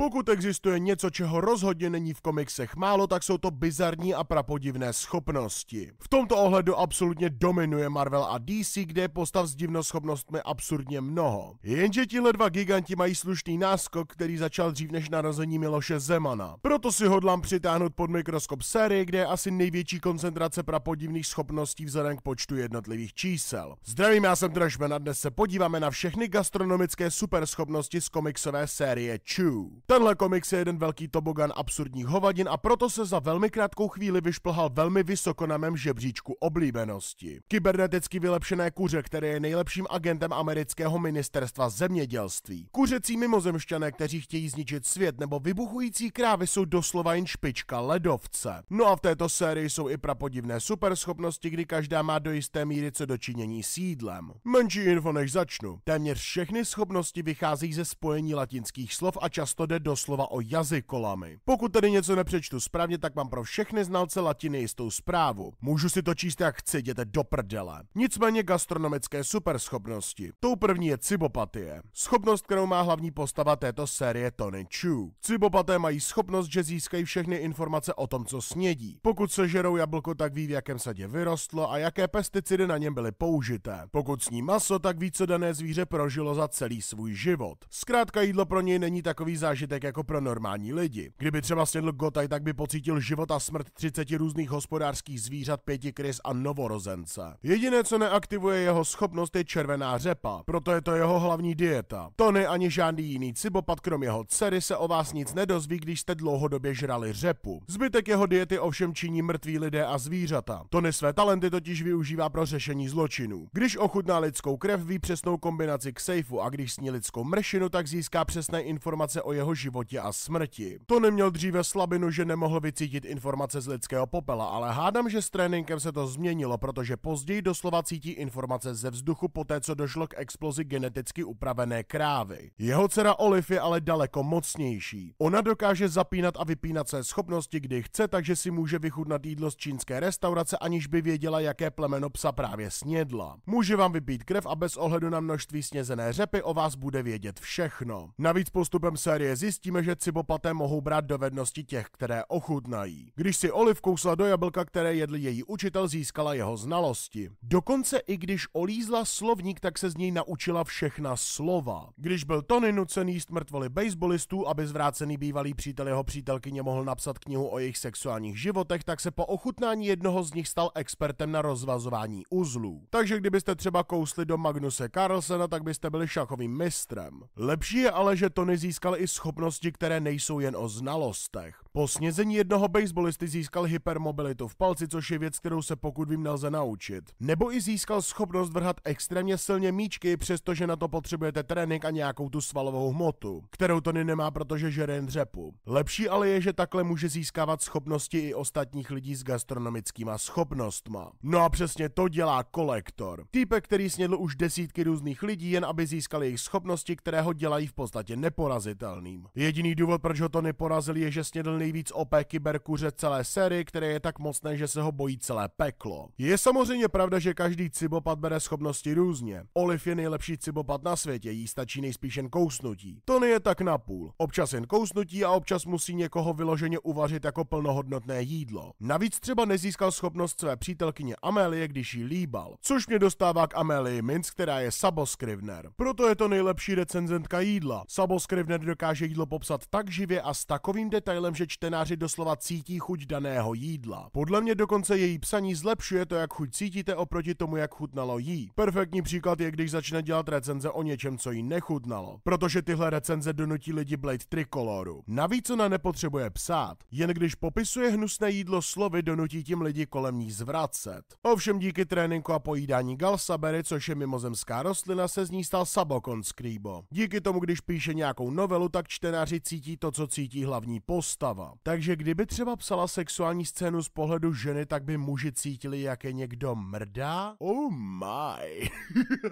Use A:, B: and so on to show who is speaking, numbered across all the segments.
A: Pokud existuje něco, čeho rozhodně není v komiksech málo, tak jsou to bizarní a prapodivné schopnosti. V tomto ohledu absolutně dominuje Marvel a DC, kde je postav s divnoschopnostmi absurdně mnoho. Jenže tihle dva giganti mají slušný náskok, který začal dřív než narození Miloše Zemana. Proto si hodlám přitáhnout pod mikroskop série, kde je asi největší koncentrace prapodivných schopností vzhledem k počtu jednotlivých čísel. Zdravím, já jsem Trashman a dnes se podíváme na všechny gastronomické superschopnosti z komiksové série Chew. Tenhle komiks je jeden velký tobogan absurdních hovadin a proto se za velmi krátkou chvíli vyšplhal velmi vysoko na mém žebříčku oblíbenosti. Kyberneticky vylepšené kuře, které je nejlepším agentem amerického ministerstva zemědělství. Kuřecí mimozemšťané, kteří chtějí zničit svět, nebo vybuchující krávy jsou doslova jen špička ledovce. No a v této sérii jsou i prapodivné superschopnosti, kdy každá má do jisté míry co dočinění s jídlem. Menší info než začnu. Téměř všechny schopnosti vychází ze spojení latinských slov a často jde doslova o jazykolamy. Pokud tedy něco nepřečtu správně, tak mám pro všechny znalce latiny jistou zprávu. Můžu si to číst jak chci, jděte do prdele. Nicméně gastronomické superschopnosti. Tou první je cibopatie. Schopnost, kterou má hlavní postava této série Tony Chu. Cibopaté mají schopnost, že získají všechny informace o tom, co snědí. Pokud sežerou jablko, tak ví, v jakém sadě vyrostlo a jaké pesticidy na něm byly použité. Pokud sní maso, tak ví, co dané zvíře prožilo za celý svůj život. Zkrátka jídlo pro něj není takový zážitek zážitek jako pro normální lidi. Kdyby třeba snědl gotaj, tak by pocítil život a smrt 30 různých hospodářských zvířat, pěti krys a novorozence. Jediné, co neaktivuje jeho schopnost, je červená řepa. Proto je to jeho hlavní dieta. To ne ani žádný jiný cibopat krom jeho dcery se o vás nic nedozví, když jste dlouhodobě žrali řepu. Zbytek jeho diety ovšem činí mrtví lidé a zvířata. Tony své talenty totiž využívá pro řešení zločinů. Když ochutná lidskou krev, ví přesnou kombinaci k sejfu a když sní lidskou mršinu, tak získá přesné informace o jeho jeho životě a smrti. To neměl dříve slabinu, že nemohl vycítit informace z lidského popela, ale hádám, že s tréninkem se to změnilo, protože později doslova cítí informace ze vzduchu poté, co došlo k explozi geneticky upravené krávy. Jeho dcera Olive je ale daleko mocnější. Ona dokáže zapínat a vypínat své schopnosti, kdy chce, takže si může vychutnat jídlo z čínské restaurace, aniž by věděla, jaké plemeno psa právě snědla. Může vám vypít krev a bez ohledu na množství snězené řepy o vás bude vědět všechno. Navíc postupem série zjistíme, že cibopaté mohou brát dovednosti těch, které ochutnají. Když si Oliv kousla do jablka, které jedl její učitel, získala jeho znalosti. Dokonce i když olízla slovník, tak se z něj naučila všechna slova. Když byl Tony nucen jíst mrtvoli baseballistů, aby zvrácený bývalý přítel jeho přítelkyně mohl napsat knihu o jejich sexuálních životech, tak se po ochutnání jednoho z nich stal expertem na rozvazování uzlů. Takže kdybyste třeba kousli do Magnuse Carlsena, tak byste byli šachovým mistrem. Lepší je ale, že Tony získal i schopnost schopnosti, které nejsou jen o znalostech. Po snězení jednoho baseballisty získal hypermobilitu v palci, což je věc, kterou se pokud vím nelze naučit. Nebo i získal schopnost vrhat extrémně silně míčky, přestože na to potřebujete trénink a nějakou tu svalovou hmotu, kterou Tony nemá, protože žere jen dřepu. Lepší ale je, že takhle může získávat schopnosti i ostatních lidí s gastronomickýma schopnostma. No a přesně to dělá kolektor. Týpek, který snědl už desítky různých lidí, jen aby získal jejich schopnosti, které ho dělají v podstatě neporazitelný. Jediný důvod, proč ho to neporazil, je, že snědl nejvíc OP kyberkuře celé série, které je tak mocné, že se ho bojí celé peklo. Je samozřejmě pravda, že každý cibopat bere schopnosti různě. Oliv je nejlepší cibopat na světě, jí stačí nejspíš jen kousnutí. To je tak napůl. Občas jen kousnutí a občas musí někoho vyloženě uvařit jako plnohodnotné jídlo. Navíc třeba nezískal schopnost své přítelkyně Amélie, když ji líbal. Což mě dostává k Amélii Minc, která je Sabo Scrivener. Proto je to nejlepší recenzentka jídla. Sabo Scrivener dokáže jídlo popsat tak živě a s takovým detailem, že čtenáři doslova cítí chuť daného jídla. Podle mě dokonce její psaní zlepšuje to, jak chuť cítíte oproti tomu, jak chutnalo jí. Perfektní příklad je, když začne dělat recenze o něčem, co jí nechutnalo, protože tyhle recenze donutí lidi Blade Tricoloru. Navíc ona nepotřebuje psát, jen když popisuje hnusné jídlo slovy, donutí tím lidi kolem ní zvracet. Ovšem díky tréninku a pojídání galsabery, což je mimozemská rostlina, se z ní stal sabokon Skrýbo. Díky tomu, když píše nějakou novelu, tak čtenáři cítí to, co cítí hlavní postava. Takže kdyby třeba psala sexuální scénu z pohledu ženy, tak by muži cítili, jak je někdo mrdá? Oh my.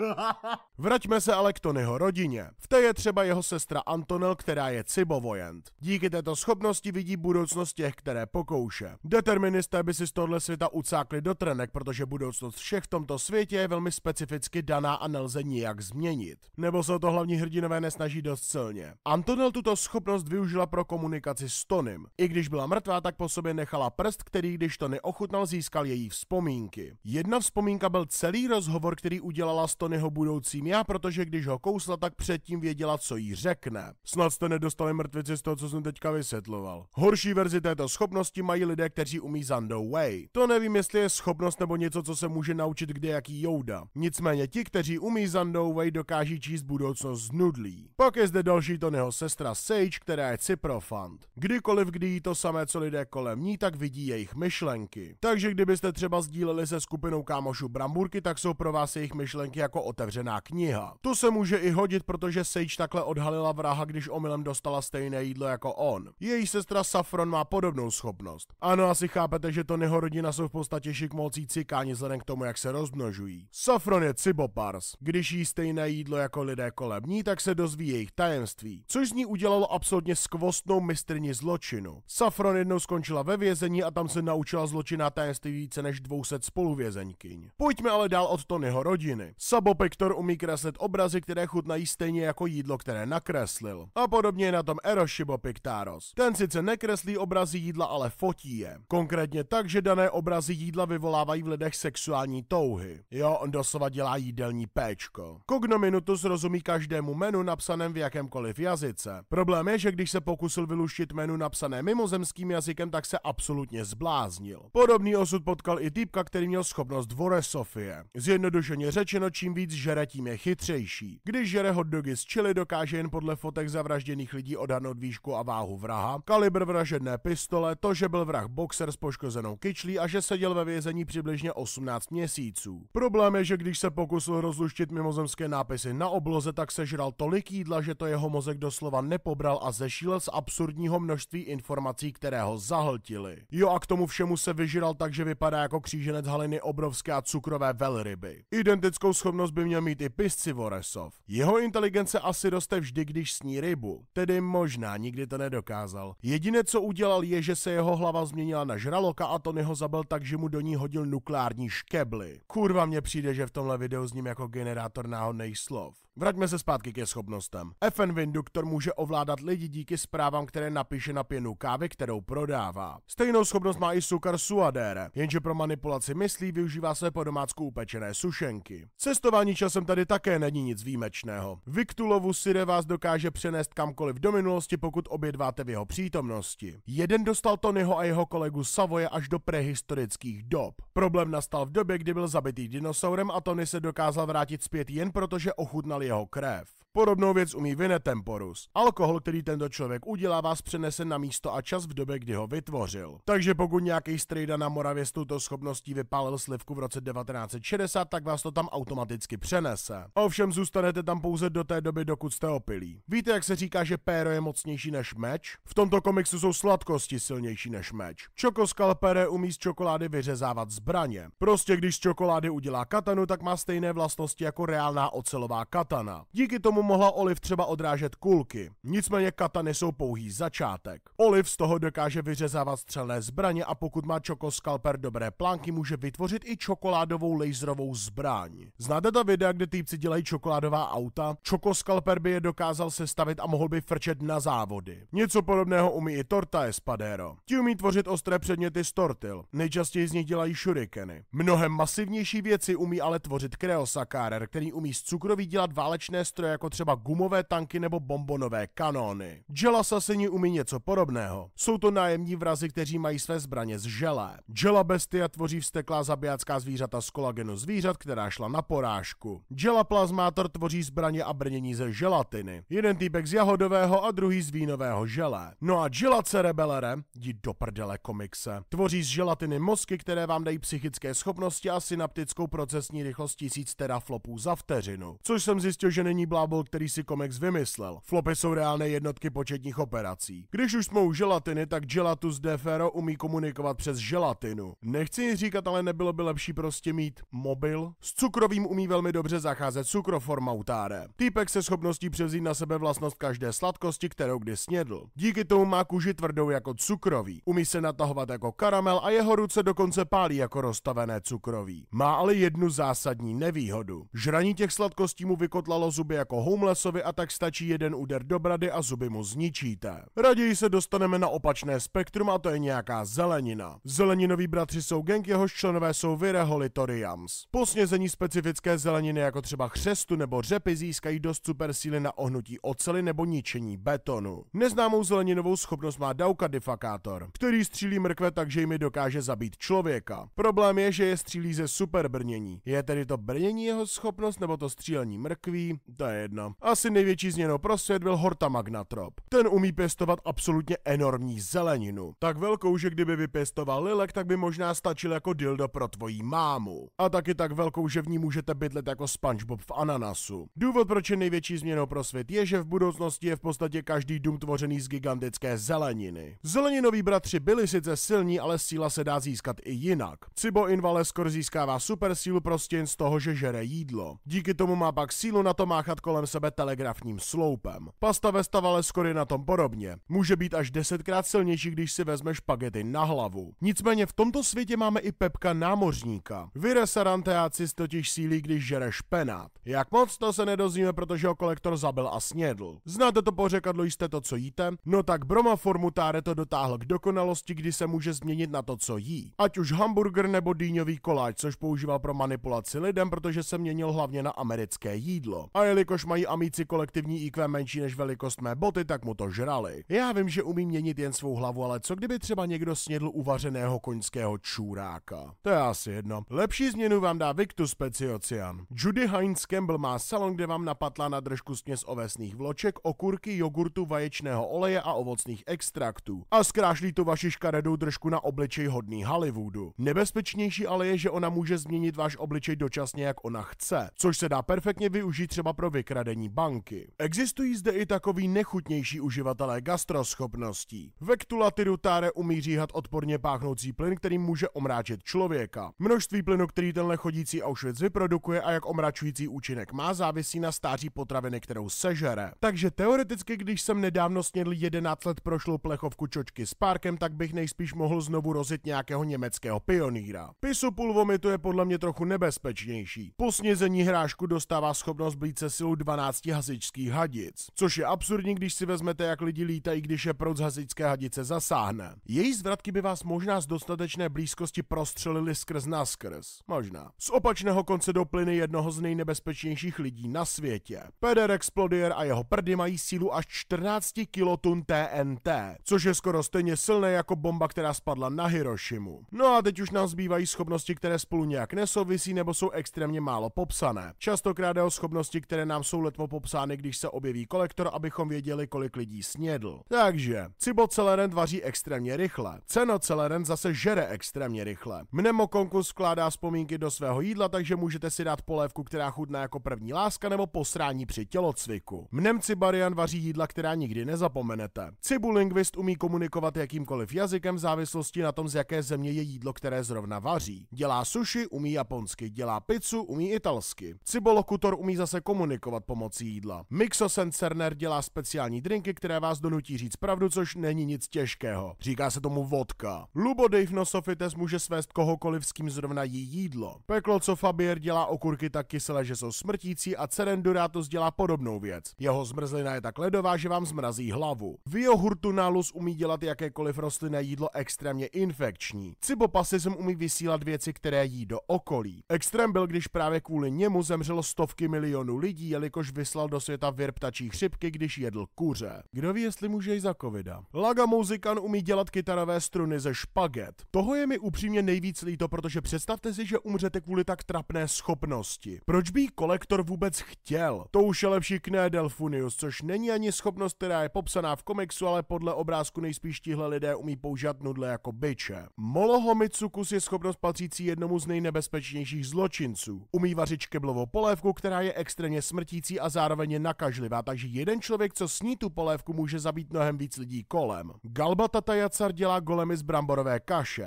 A: Vraťme se ale k Tonyho rodině. V té je třeba jeho sestra Antonel, která je cibovojent. Díky této schopnosti vidí budoucnost těch, které pokouše. Deterministé by si z tohle světa ucákli do trenek, protože budoucnost všech v tomto světě je velmi specificky daná a nelze nijak změnit. Nebo se o to hlavní hrdinové nesnaží dost silně. Antonel tuto schopnost využila pro komunikaci s Tonym. I když byla mrtvá, tak po sobě nechala prst, který když to neochutnal, získal její vzpomínky. Jedna vzpomínka byl celý rozhovor, který udělala s Tonyho budoucím já, protože když ho kousla, tak předtím věděla, co jí řekne. Snad jste nedostali mrtvici z toho, co jsem teďka vysvětloval. Horší verzi této schopnosti mají lidé, kteří umí no Way. To nevím, jestli je schopnost nebo něco, co se může naučit kde jaký jouda. Nicméně ti, kteří umí Zandou Way, dokáží číst budoucnost z nudlí. Pak je zde další Tonyho sestra sestra Sage, která je cyprofant. Kdykoliv, kdy jí to samé, co lidé kolem ní, tak vidí jejich myšlenky. Takže kdybyste třeba sdíleli se skupinou kámošů Bramburky, tak jsou pro vás jejich myšlenky jako otevřená kniha. To se může i hodit, protože Sage takhle odhalila vraha, když omylem dostala stejné jídlo jako on. Její sestra Safron má podobnou schopnost. Ano, asi chápete, že Tonyho rodina jsou v podstatě šikmolcí cikáni vzhledem k tomu, jak se rozmnožují. Safron je cibopars. Když jí stejné jídlo jako lidé kolem ní, tak se dozví jejich tajemství, což zní udělalo absolutně skvostnou mistrni zločinu. Safron jednou skončila ve vězení a tam se naučila zločina tajemství více než 200 spoluvězeňkyň. Pojďme ale dál od Tonyho rodiny. Sabo Pektor umí kreslit obrazy, které chutnají stejně jako jídlo, které nakreslil. A podobně je na tom Eroshibo Piktaros. Ten sice nekreslí obrazy jídla, ale fotí je. Konkrétně tak, že dané obrazy jídla vyvolávají v lidech sexuální touhy. Jo, on doslova dělá jídelní péčko. Kognominutus rozumí každému menu napsaném v jakémkoliv jazyce. Problém je, že když se pokusil vyluštit menu napsané mimozemským jazykem, tak se absolutně zbláznil. Podobný osud potkal i týpka, který měl schopnost dvore Sofie. Zjednodušeně řečeno, čím víc žere, tím je chytřejší. Když žere hotdogy z čili, dokáže jen podle fotek zavražděných lidí odhadnout výšku a váhu vraha, kalibr vražedné pistole, to, že byl vrah boxer s poškozenou kyčlí a že seděl ve vězení přibližně 18 měsíců. Problém je, že když se pokusil rozluštit mimozemské nápisy na obloze, tak sežral tolik jídla, že to jeho mozek doslova nepobral a zešílel z absurdního množství informací, které ho zahltily. Jo a k tomu všemu se vyžíral, tak, že vypadá jako kříženec haliny obrovské a cukrové velryby. Identickou schopnost by měl mít i pisci Voresov. Jeho inteligence asi roste vždy, když sní rybu. Tedy možná nikdy to nedokázal. Jediné, co udělal, je, že se jeho hlava změnila na žraloka a Tony ho zabil tak, že mu do ní hodil nukleární škebly. Kurva, mně přijde, že v tomhle videu s ním jako generátor náhodných slov. Vraťme se zpátky ke schopnostem. FN Vinduktor může ovládat lidi díky zprávám, které napíše na pěnu kávy, kterou prodává. Stejnou schopnost má i Sukar Suader, jenže pro manipulaci myslí využívá své po domácku upečené sušenky. Cestování časem tady také není nic výjimečného. Viktulovu Sire vás dokáže přenést kamkoliv do minulosti, pokud obědváte v jeho přítomnosti. Jeden dostal Tonyho a jeho kolegu Savoje až do prehistorických dob. Problém nastal v době, kdy byl zabitý dinosaurem a Tony se dokázal vrátit zpět jen protože ochutnal Real Craft. Podobnou věc umí Vinetemporus. Alkohol, který tento člověk udělá, vás přenese na místo a čas v době, kdy ho vytvořil. Takže pokud nějaký strejda na Moravě s touto schopností vypálil slivku v roce 1960, tak vás to tam automaticky přenese. Ovšem zůstanete tam pouze do té doby, dokud jste opilí. Víte, jak se říká, že péro je mocnější než meč? V tomto komiksu jsou sladkosti silnější než meč. Čokoskal pere umí z čokolády vyřezávat zbraně. Prostě když z čokolády udělá katanu, tak má stejné vlastnosti jako reálná ocelová katana. Díky tomu mohla Oliv třeba odrážet kulky, nicméně katany jsou pouhý začátek. Oliv z toho dokáže vyřezávat střelné zbraně a pokud má Choco Scalper dobré plánky, může vytvořit i čokoládovou laserovou zbraň. Znáte ta videa, kde týpci dělají čokoládová auta? Choco Scalper by je dokázal sestavit a mohl by frčet na závody. Něco podobného umí i Torta Espadero. Ti umí tvořit ostré předměty z tortil. Nejčastěji z nich dělají šurikeny. Mnohem masivnější věci umí ale tvořit Kreosakárer, který umí z cukroví dělat válečné stroje jako jako třeba gumové tanky nebo bombonové kanóny. Jell asasini umí něco podobného. Jsou to nájemní vrazy, kteří mají své zbraně z želé. Jela bestia tvoří vsteklá zabijácká zvířata z kolagenu zvířat, která šla na porážku. Jela plazmátor tvoří zbraně a brnění ze želatiny. Jeden týpek z jahodového a druhý z vínového želé. No a jela cerebelere, jdi do prdele komikse, tvoří z želatiny mozky, které vám dají psychické schopnosti a synaptickou procesní rychlost tisíc teraflopů za vteřinu. Což jsem zjistil, že není blábo symbol, který si komiks vymyslel. Flopy jsou reálné jednotky početních operací. Když už jsme u želatiny, tak Gelatus de Ferro umí komunikovat přes želatinu. Nechci nic říkat, ale nebylo by lepší prostě mít mobil. S cukrovým umí velmi dobře zacházet cukroformautáre. Týpek se schopností převzít na sebe vlastnost každé sladkosti, kterou kdy snědl. Díky tomu má kůži tvrdou jako cukrový. Umí se natahovat jako karamel a jeho ruce dokonce pálí jako rozstavené cukroví. Má ale jednu zásadní nevýhodu. Žraní těch sladkostí mu vykotlalo zuby jako Homelessovi a tak stačí jeden úder do brady a zuby mu zničíte. Raději se dostaneme na opačné spektrum a to je nějaká zelenina. Zeleninoví bratři jsou gang, jehož členové jsou Vireholitoriums. Po snězení specifické zeleniny jako třeba chřestu nebo řepy získají dost super síly na ohnutí ocely nebo ničení betonu. Neznámou zeleninovou schopnost má daukadifakátor, který střílí mrkve tak, že jimi dokáže zabít člověka. Problém je, že je střílí ze super brnění. Je tedy to brnění jeho schopnost nebo to střílení mrkví? To je jedno původna. Asi největší změnou pro svět byl Horta Magnatrop. Ten umí pěstovat absolutně enormní zeleninu. Tak velkou, že kdyby vypěstoval lilek, tak by možná stačil jako dildo pro tvojí mámu. A taky tak velkou, že v ní můžete bydlet jako SpongeBob v ananasu. Důvod, proč je největší změnou pro svět, je, že v budoucnosti je v podstatě každý dům tvořený z gigantické zeleniny. Zeleninoví bratři byli sice silní, ale síla se dá získat i jinak. Cibo skoro získává super sílu prostě jen z toho, že žere jídlo. Díky tomu má pak sílu na to máchat kolem sebe telegrafním sloupem. Pasta stavale skory na tom podobně. Může být až desetkrát silnější, když si vezme špagety na hlavu. Nicméně v tomto světě máme i Pepka námořníka. Vyresaranteácis totiž sílí, když žere špenát. Jak moc to se nedozvíme, protože ho kolektor zabil a snědl. Znáte to pořekadlo, jste to, co jíte? No tak Broma formutáre to dotáhl k dokonalosti, kdy se může změnit na to, co jí. Ať už hamburger nebo dýňový koláč, což používal pro manipulaci lidem, protože se měnil hlavně na americké jídlo. A jelikož mají mají amici kolektivní IQ menší než velikost mé boty, tak mu to žrali. Já vím, že umí měnit jen svou hlavu, ale co kdyby třeba někdo snědl uvařeného koňského čůráka? To je asi jedno. Lepší změnu vám dá Victus Speciocian. Judy Heinz Campbell má salon, kde vám napatla na držku směs ovesných vloček, okurky, jogurtu, vaječného oleje a ovocných extraktů. A zkrášlí tu vaši škaredou držku na obličej hodný Hollywoodu. Nebezpečnější ale je, že ona může změnit váš obličej dočasně, jak ona chce, což se dá perfektně využít třeba pro vykradení vedení banky. Existují zde i takový nechutnější uživatelé gastroschopností. Vektula tyrutáre umí říhat odporně páchnoucí plyn, který může omráčit člověka. Množství plynu, který tenhle chodící Auschwitz vyprodukuje a jak omračující účinek má, závisí na stáří potraviny, kterou sežere. Takže teoreticky, když jsem nedávno snědl 11 let prošlou plechovku čočky s párkem, tak bych nejspíš mohl znovu rozit nějakého německého pionýra. Pisopul vomitu je podle mě trochu nebezpečnější. Po snězení hrášku dostává schopnost blíce silu 12 12 hasičských hadic. Což je absurdní, když si vezmete, jak lidi lítají, když je proud z hasičské hadice zasáhne. Její zvratky by vás možná z dostatečné blízkosti prostřelili skrz naskrz. Možná. Z opačného konce doplyny jednoho z nejnebezpečnějších lidí na světě. Peder Explodier a jeho prdy mají sílu až 14 kilotun TNT, což je skoro stejně silné jako bomba, která spadla na Hirošimu. No a teď už nám zbývají schopnosti, které spolu nějak nesouvisí nebo jsou extrémně málo popsané. Častokrát je o schopnosti, které nám jsou jsou letmo popsány, když se objeví kolektor, abychom věděli, kolik lidí snědl. Takže, celeren vaří extrémně rychle, cenoceleren zase žere extrémně rychle. Mnemokonkus vkládá vzpomínky do svého jídla, takže můžete si dát polévku, která chutná jako první láska nebo posrání při tělocviku. Mnemci Barian vaří jídla, která nikdy nezapomenete. Cibulingvist umí komunikovat jakýmkoliv jazykem v závislosti na tom, z jaké země je jídlo, které zrovna vaří. Dělá sushi, umí japonsky, dělá pizzu, umí italsky. Cibolokutor umí zase komunikovat, pomocí jídla. Mixo Cerner dělá speciální drinky, které vás donutí říct pravdu, což není nic těžkého. Říká se tomu vodka. Lubo Dave Nosofites může svést kohokoliv, s kým zrovna jí jídlo. Peklo, co Fabier dělá okurky tak kyselé, že jsou smrtící a Cerenduratos dělá podobnou věc. Jeho zmrzlina je tak ledová, že vám zmrazí hlavu. Viohurtunalus umí dělat jakékoliv rostlinné jídlo extrémně infekční. Cibopasism umí vysílat věci, které jí do okolí. Extrém byl, když právě kvůli němu zemřelo stovky milionů lidí, jelikož jelikož vyslal do světa vir ptačí chřipky, když jedl kuře. Kdo ví, jestli může i za covida. Laga muzikan umí dělat kytarové struny ze špaget. Toho je mi upřímně nejvíc líto, protože představte si, že umřete kvůli tak trapné schopnosti. Proč by kolektor vůbec chtěl? To už je lepší k Delfunius, což není ani schopnost, která je popsaná v komiksu, ale podle obrázku nejspíš tihle lidé umí používat nudle jako byče. Moloho Mitsukus je schopnost patřící jednomu z nejnebezpečnějších zločinců. Umí vařit keblovou polévku, která je extrémně smrtící ponižující a zároveň je nakažlivá, takže jeden člověk, co sní tu polévku, může zabít mnohem víc lidí kolem. Galba Tata Jacar dělá golemy z bramborové kaše.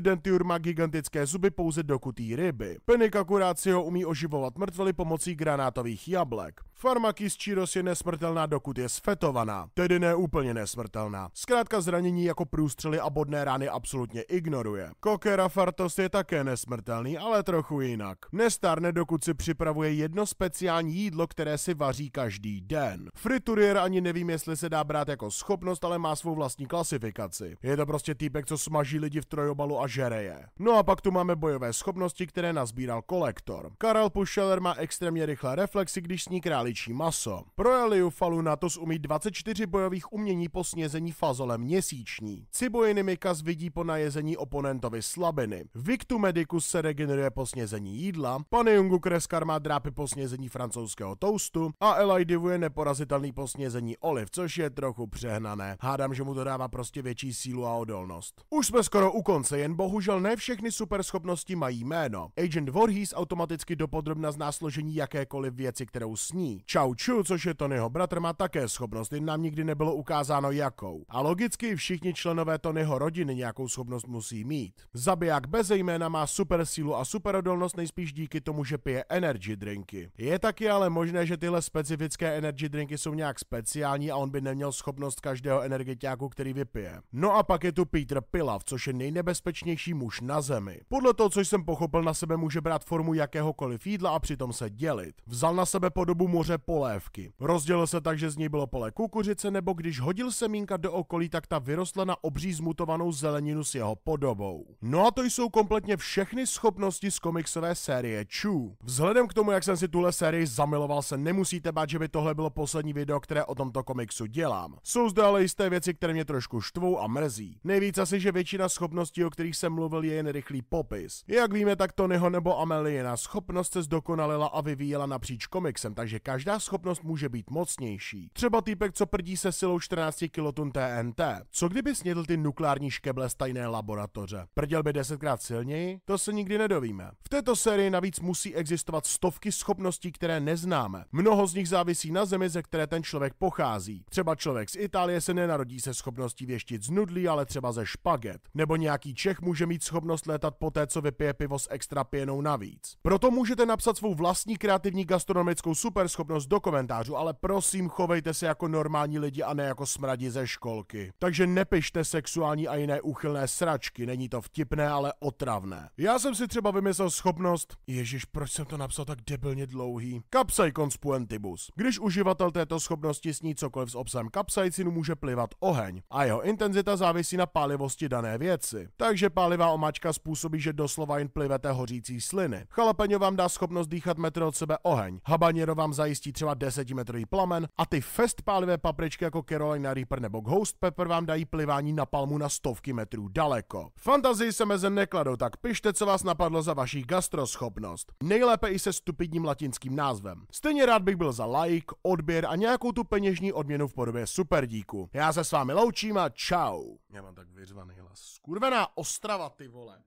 A: Dentiur má gigantické zuby pouze kutý ryby. Penny Kakurácio umí oživovat mrtvoly pomocí granátových jablek. Farmakis Chiros je nesmrtelná, dokud je sfetovaná. Tedy ne úplně nesmrtelná. Zkrátka zranění jako průstřely a bodné rány absolutně ignoruje. Kokera Fartos je také nesmrtelný, ale trochu jinak. Nestárne, dokud si připravuje jedno speciální jídlo, které si vaří každý den. Friturier ani nevím, jestli se dá brát jako schopnost, ale má svou vlastní klasifikaci. Je to prostě týpek, co smaží lidi v trojobalu a žere je. No a pak tu máme bojové schopnosti, které nazbíral kolektor. Karel Puscheler má extrémně rychlé reflexy, když s ní králi králíčí maso. Pro Eliu Faluna to umí 24 bojových umění po snězení fazolem měsíční. Cibojiny Mikas vidí po najezení oponentovi slabiny. Victu Medicus se regeneruje po snězení jídla, Jungu Kreskar má drápy po snězení francouzského toustu a Elaidivu je neporazitelný po snězení oliv, což je trochu přehnané. Hádám, že mu to dává prostě větší sílu a odolnost. Už jsme skoro u konce, jen bohužel ne všechny superschopnosti mají jméno. Agent Voorhees automaticky dopodrobna zná složení jakékoliv věci, kterou sní zbraní. Chao Chu, což je Tonyho bratr, má také schopnost, jen nám nikdy nebylo ukázáno jakou. A logicky všichni členové Tonyho rodiny nějakou schopnost musí mít. Zabiják bez jména má super sílu a super odolnost nejspíš díky tomu, že pije energy drinky. Je taky ale možné, že tyhle specifické energy drinky jsou nějak speciální a on by neměl schopnost každého energetiáku, který vypije. No a pak je tu Peter Pilav, což je nejnebezpečnější muž na zemi. Podle toho, co jsem pochopil, na sebe může brát formu jakéhokoliv jídla a přitom se dělit. Vzal na sebe podobu mu moře polévky. Rozdělil se tak, že z něj bylo pole kukuřice, nebo když hodil semínka do okolí, tak ta vyrostla na obří zmutovanou zeleninu s jeho podobou. No a to jsou kompletně všechny schopnosti z komiksové série Chu. Vzhledem k tomu, jak jsem si tuhle sérii zamiloval, se nemusíte bát, že by tohle bylo poslední video, které o tomto komiksu dělám. Jsou zde ale jisté věci, které mě trošku štvou a mrzí. Nejvíc asi, že většina schopností, o kterých jsem mluvil, je jen rychlý popis. Jak víme, tak Tonyho nebo Amelie na schopnost se zdokonalila a vyvíjela napříč komiksem, takže každá schopnost může být mocnější. Třeba týpek, co prdí se silou 14 kiloton TNT. Co kdyby snědl ty nukleární škeble z tajné laboratoře? Prděl by desetkrát silněji? To se nikdy nedovíme. V této sérii navíc musí existovat stovky schopností, které neznáme. Mnoho z nich závisí na zemi, ze které ten člověk pochází. Třeba člověk z Itálie se nenarodí se schopností věštit z nudlí, ale třeba ze špaget. Nebo nějaký Čech může mít schopnost létat poté, co vypije pivo s extra pěnou navíc. Proto můžete napsat svou vlastní kreativní gastronomickou superschopnost schopnost do komentářů, ale prosím, chovejte se jako normální lidi a ne jako smradi ze školky. Takže nepište sexuální a jiné úchylné sračky, není to vtipné, ale otravné. Já jsem si třeba vymyslel schopnost, ježiš, proč jsem to napsal tak debilně dlouhý, Kapsaj spuentibus. Když uživatel této schopnosti sní cokoliv s obsahem kapsajcinu, může plivat oheň a jeho intenzita závisí na pálivosti dané věci. Takže pálivá omáčka způsobí, že doslova jen plivete hořící sliny. Chalapeňo vám dá schopnost dýchat metr od sebe oheň. Habanero vám zajistí zajistí třeba 10 metrový plamen a ty fest pálivé papričky jako Caroline Reaper nebo Ghost Pepper vám dají plivání na palmu na stovky metrů daleko. Fantazii se meze nekladou, tak pište, co vás napadlo za vaší gastroschopnost. Nejlépe i se stupidním latinským názvem. Stejně rád bych byl za like, odběr a nějakou tu peněžní odměnu v podobě superdíku. Já se s vámi loučím a čau. Já mám tak vyřvaný hlas. Skurvená ostrava, ty vole.